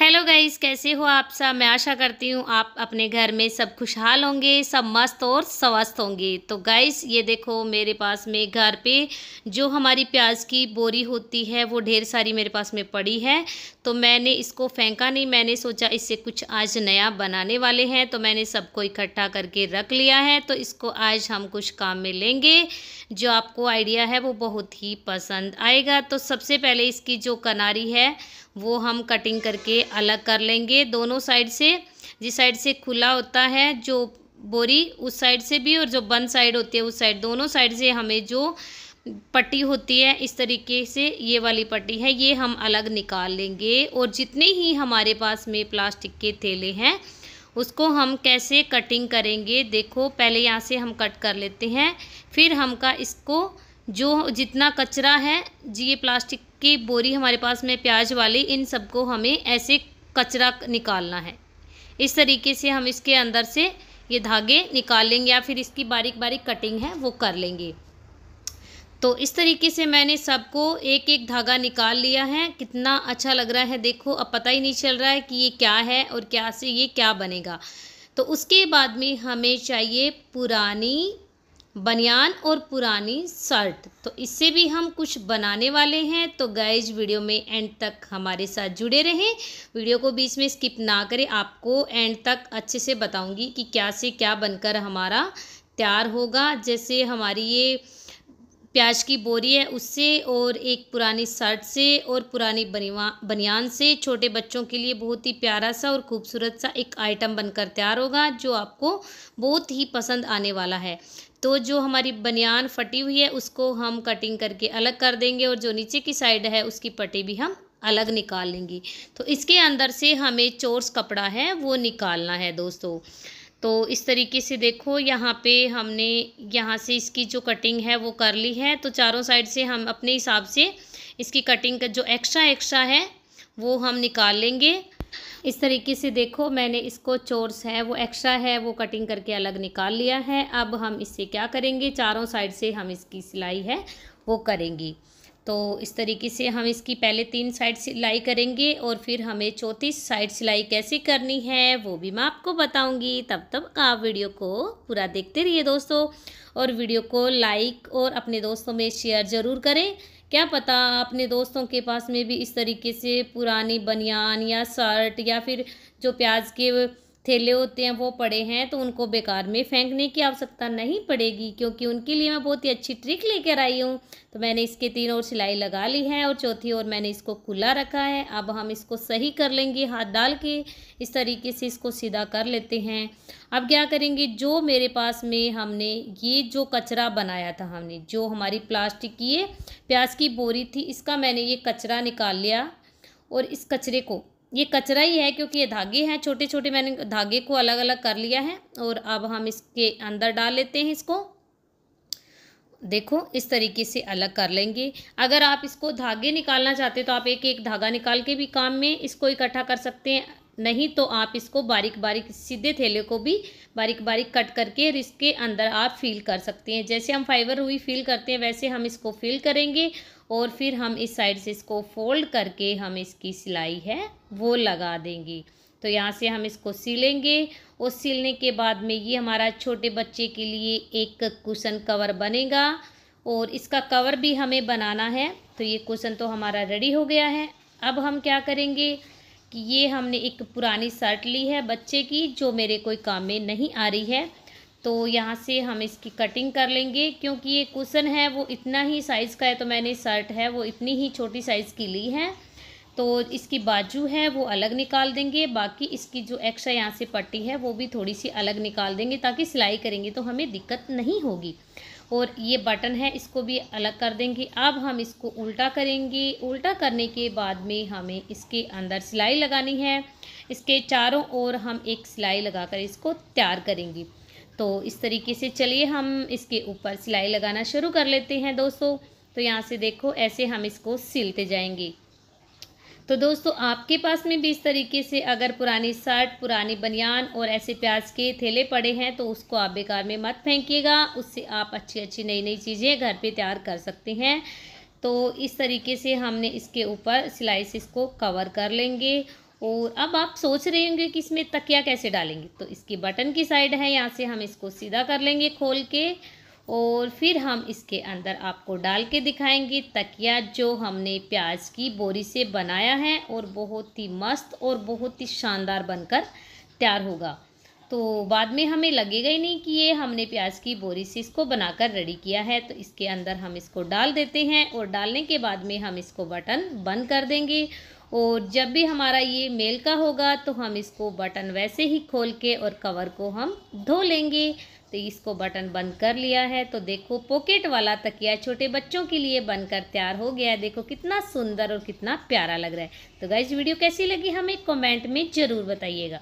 hello guys कैसे हो आप सब मैं आशा करती हूँ आप अपने घर में सब खुशहाल होंगे सब मस्त और स्वस्थ होंगे तो गाइस ये देखो मेरे पास में घर पे जो हमारी प्याज की बोरी होती है वो ढेर सारी मेरे पास में पड़ी है तो मैंने इसको फेंका नहीं मैंने सोचा इससे कुछ आज नया बनाने वाले हैं तो मैंने सबको इकट्ठा करके रख लिया है तो इसको आज हम कुछ काम में लेंगे जो आपको आइडिया है वो बहुत ही पसंद आएगा तो सबसे पहले इसकी जो कनारी है वो हम कटिंग करके अलग कर लेंगे दोनों साइड से जिस साइड से खुला होता है जो बोरी उस साइड से भी और जो बंद साइड होती है उस साइड दोनों साइड से हमें जो पट्टी होती है इस तरीके से ये वाली पट्टी है ये हम अलग निकाल लेंगे और जितने ही हमारे पास में प्लास्टिक के थैले हैं उसको हम कैसे कटिंग करेंगे देखो पहले यहाँ से हम कट कर लेते हैं फिर हमका इसको जो जितना कचरा है जी ये प्लास्टिक की बोरी हमारे पास में प्याज वाली इन सबको हमें ऐसे कचरा निकालना है इस तरीके से हम इसके अंदर से ये धागे निकाल लेंगे या फिर इसकी बारीक बारीक कटिंग है वो कर लेंगे तो इस तरीके से मैंने सबको एक एक धागा निकाल लिया है कितना अच्छा लग रहा है देखो अब पता ही नहीं चल रहा है कि ये क्या है और क्या से ये क्या बनेगा तो उसके बाद में हमें चाहिए पुरानी बनियान और पुरानी शर्ट तो इससे भी हम कुछ बनाने वाले हैं तो गाइज वीडियो में एंड तक हमारे साथ जुड़े रहें वीडियो को बीच में स्किप ना करें आपको एंड तक अच्छे से बताऊंगी कि क्या से क्या बनकर हमारा तैयार होगा जैसे हमारी ये प्याज की बोरी है उससे और एक पुरानी शर्ट से और पुरानी बनियान से छोटे बच्चों के लिए बहुत ही प्यारा सा और खूबसूरत सा एक आइटम बनकर तैयार होगा जो आपको बहुत ही पसंद आने वाला है तो जो हमारी बनियान फटी हुई है उसको हम कटिंग करके अलग कर देंगे और जो नीचे की साइड है उसकी पट्टी भी हम अलग निकाल लेंगे तो इसके अंदर से हमें चोर्स कपड़ा है वो निकालना है दोस्तों तो इस तरीके से देखो यहाँ पे हमने यहाँ से इसकी जो कटिंग है वो कर ली है तो चारों साइड से हम अपने हिसाब से इसकी कटिंग का जो एक्स्ट्रा एक्स्ट्रा है वो हम निकाल लेंगे इस तरीके से देखो मैंने इसको चोर्स है वो एक्स्ट्रा है वो कटिंग करके अलग निकाल लिया है अब हम इससे क्या करेंगे चारों साइड से हम इसकी सिलाई है वो करेंगी तो इस तरीके से हम इसकी पहले तीन साइड सिलाई करेंगे और फिर हमें चौथी साइड सिलाई कैसे करनी है वो भी मैं आपको बताऊंगी तब तक आप वीडियो को पूरा देखते रहिए दोस्तों और वीडियो को लाइक और अपने दोस्तों में शेयर ज़रूर करें क्या पता अपने दोस्तों के पास में भी इस तरीके से पुरानी बनियान या शर्ट या फिर जो प्याज के थैले होते हैं वो पड़े हैं तो उनको बेकार में फेंकने की आवश्यकता नहीं पड़ेगी क्योंकि उनके लिए मैं बहुत ही अच्छी ट्रिक लेकर आई हूँ तो मैंने इसके तीन और सिलाई लगा ली है और चौथी ओर मैंने इसको खुला रखा है अब हम इसको सही कर लेंगे हाथ डाल के इस तरीके से इसको सीधा कर लेते हैं अब क्या करेंगे जो मेरे पास में हमने ये जो कचरा बनाया था हमने जो हमारी प्लास्टिक की ये प्याज की बोरी थी इसका मैंने ये कचरा निकाल लिया और इस कचरे को ये कचरा ही है क्योंकि ये धागे हैं छोटे छोटे मैंने धागे को अलग अलग कर लिया है और अब हम इसके अंदर डाल लेते हैं इसको देखो इस तरीके से अलग कर लेंगे अगर आप इसको धागे निकालना चाहते हैं तो आप एक एक धागा निकाल के भी काम में इसको इकट्ठा कर सकते हैं नहीं तो आप इसको बारीक बारीक सीधे थैले को भी बारीक बारीक कट करके इसके अंदर आप फील कर सकते हैं जैसे हम फाइबर हुई फील करते हैं वैसे हम इसको फील करेंगे और फिर हम इस साइड से इसको फोल्ड करके हम इसकी सिलाई है वो लगा देंगे तो यहाँ से हम इसको सिलेंगे और सिलने के बाद में ये हमारा छोटे बच्चे के लिए एक कुशन कवर बनेगा और इसका कवर भी हमें बनाना है तो ये कुशन तो हमारा रेडी हो गया है अब हम क्या करेंगे कि ये हमने एक पुरानी शर्ट ली है बच्चे की जो मेरे कोई काम में नहीं आ रही है तो यहाँ से हम इसकी कटिंग कर लेंगे क्योंकि ये कुशन है वो इतना ही साइज़ का है तो मैंने शर्ट है वो इतनी ही छोटी साइज़ की ली है तो इसकी बाजू है वो अलग निकाल देंगे बाकी इसकी जो एक्स्ट्रा यहाँ से पट्टी है वो भी थोड़ी सी अलग निकाल देंगे ताकि सिलाई करेंगे तो हमें दिक्कत नहीं होगी और ये बटन है इसको भी अलग कर देंगे अब हम इसको उल्टा करेंगे उल्टा करने के बाद में हमें इसके अंदर सिलाई लगानी है इसके चारों ओर हम एक सिलाई लगाकर इसको तैयार करेंगे तो इस तरीके से चलिए हम इसके ऊपर सिलाई लगाना शुरू कर लेते हैं दोस्तों तो यहाँ से देखो ऐसे हम इसको सिलते जाएंगे तो दोस्तों आपके पास में भी इस तरीके से अगर पुरानी शर्ट पुरानी बनियान और ऐसे प्याज के थैले पड़े हैं तो उसको आप बेकार में मत फेंकिएगा उससे आप अच्छी अच्छी नई नई चीज़ें घर पे तैयार कर सकते हैं तो इस तरीके से हमने इसके ऊपर सिलाई से इसको कवर कर लेंगे और अब आप सोच रहे होंगे कि इसमें तकिया कैसे डालेंगे तो इसकी बटन की साइड है यहाँ से हम इसको सीधा कर लेंगे खोल के और फिर हम इसके अंदर आपको डाल के दिखाएंगे तकिया जो हमने प्याज की बोरी से बनाया है और बहुत ही मस्त और बहुत ही शानदार बनकर तैयार होगा तो बाद में हमें लगेगा ही नहीं कि ये हमने प्याज की बोरी से इसको बनाकर रेडी किया है तो इसके अंदर हम इसको डाल देते हैं और डालने के बाद में हम इसको बटन बंद कर देंगे और जब भी हमारा ये मेल का होगा तो हम इसको बटन वैसे ही खोल के और कवर को हम धो लेंगे तो इसको बटन बंद कर लिया है तो देखो पॉकेट वाला तकिया छोटे बच्चों के लिए बनकर तैयार हो गया है देखो कितना सुंदर और कितना प्यारा लग रहा है तो गाइज वीडियो कैसी लगी हमें कमेंट में ज़रूर बताइएगा